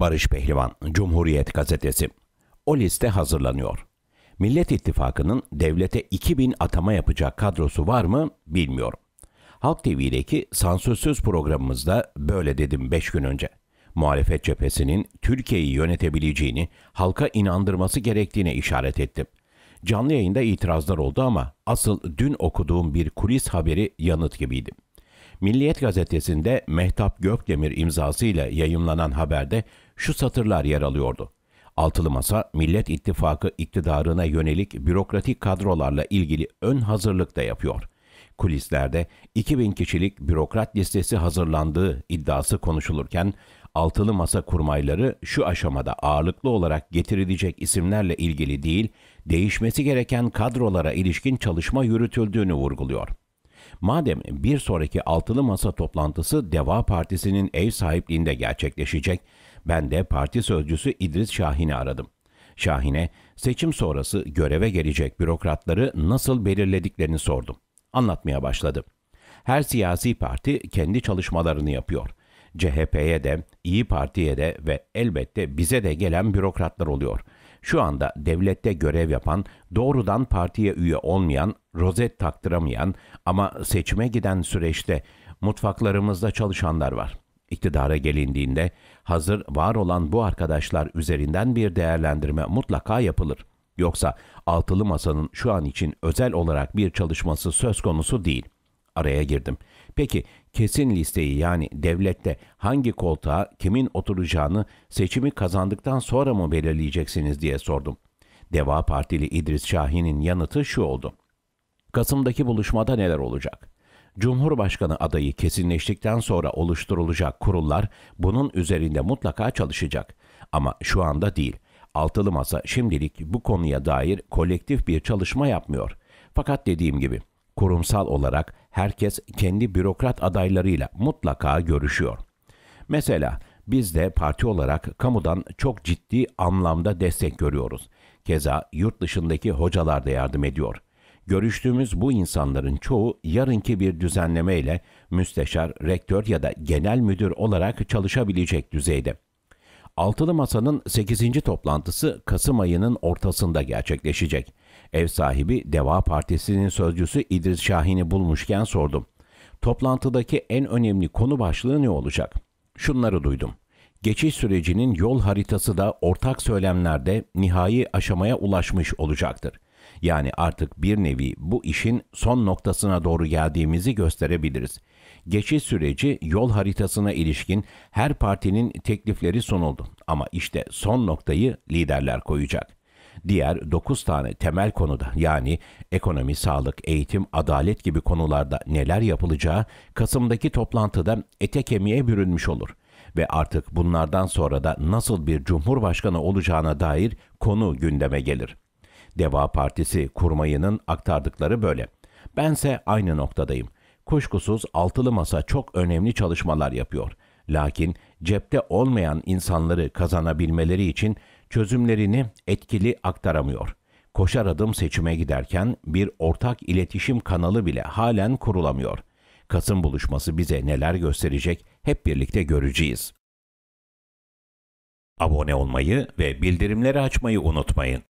Barış Pehlivan, Cumhuriyet Gazetesi. O liste hazırlanıyor. Millet İttifakı'nın devlete 2000 atama yapacak kadrosu var mı bilmiyorum. Halk TV'deki sansürsüz programımızda böyle dedim 5 gün önce. Muhalefet cephesinin Türkiye'yi yönetebileceğini, halka inandırması gerektiğine işaret ettim. Canlı yayında itirazlar oldu ama asıl dün okuduğum bir kulis haberi yanıt gibiydi. Milliyet gazetesinde Mehtap Gökdemir imzasıyla yayımlanan haberde şu satırlar yer alıyordu. Altılı Masa, Millet İttifakı iktidarına yönelik bürokratik kadrolarla ilgili ön hazırlık da yapıyor. Kulislerde 2000 kişilik bürokrat listesi hazırlandığı iddiası konuşulurken, Altılı Masa kurmayları şu aşamada ağırlıklı olarak getirilecek isimlerle ilgili değil, değişmesi gereken kadrolara ilişkin çalışma yürütüldüğünü vurguluyor. Madem bir sonraki altılı masa toplantısı Deva Partisi'nin ev sahipliğinde gerçekleşecek, ben de parti sözcüsü İdris Şahin'i aradım. Şahin'e seçim sonrası göreve gelecek bürokratları nasıl belirlediklerini sordum. Anlatmaya başladı. Her siyasi parti kendi çalışmalarını yapıyor. CHP'ye de, İyi Parti'ye de ve elbette bize de gelen bürokratlar oluyor. Şu anda devlette görev yapan, doğrudan partiye üye olmayan, rozet taktıramayan ama seçime giden süreçte mutfaklarımızda çalışanlar var. İktidara gelindiğinde hazır var olan bu arkadaşlar üzerinden bir değerlendirme mutlaka yapılır. Yoksa altılı masanın şu an için özel olarak bir çalışması söz konusu değil. Araya girdim. Peki kesin listeyi yani devlette hangi koltuğa kimin oturacağını seçimi kazandıktan sonra mı belirleyeceksiniz diye sordum. Deva Partili İdris Şahin'in yanıtı şu oldu. Kasım'daki buluşmada neler olacak? Cumhurbaşkanı adayı kesinleştikten sonra oluşturulacak kurullar bunun üzerinde mutlaka çalışacak. Ama şu anda değil. Altılı Masa şimdilik bu konuya dair kolektif bir çalışma yapmıyor. Fakat dediğim gibi kurumsal olarak herkes kendi bürokrat adaylarıyla mutlaka görüşüyor. Mesela biz de parti olarak kamudan çok ciddi anlamda destek görüyoruz. Keza yurt dışındaki hocalar da yardım ediyor.'' Görüştüğümüz bu insanların çoğu yarınki bir düzenlemeyle müsteşar, rektör ya da genel müdür olarak çalışabilecek düzeyde. Altılı Masa'nın 8. toplantısı Kasım ayının ortasında gerçekleşecek. Ev sahibi Deva Partisi'nin sözcüsü İdris Şahin'i bulmuşken sordum. Toplantıdaki en önemli konu başlığı ne olacak? Şunları duydum. Geçiş sürecinin yol haritası da ortak söylemlerde nihai aşamaya ulaşmış olacaktır. Yani artık bir nevi bu işin son noktasına doğru geldiğimizi gösterebiliriz. Geçiş süreci yol haritasına ilişkin her partinin teklifleri sunuldu ama işte son noktayı liderler koyacak. Diğer 9 tane temel konuda yani ekonomi, sağlık, eğitim, adalet gibi konularda neler yapılacağı Kasım'daki toplantıda ete kemiğe bürünmüş olur.'' ve artık bunlardan sonra da nasıl bir cumhurbaşkanı olacağına dair konu gündeme gelir. Deva Partisi kurmayının aktardıkları böyle. Bense aynı noktadayım. Kuşkusuz altılı masa çok önemli çalışmalar yapıyor. Lakin cepte olmayan insanları kazanabilmeleri için çözümlerini etkili aktaramıyor. Koşar adım seçime giderken bir ortak iletişim kanalı bile halen kurulamıyor. Kasım buluşması bize neler gösterecek hep birlikte göreceğiz. Abone olmayı ve bildirimleri açmayı unutmayın.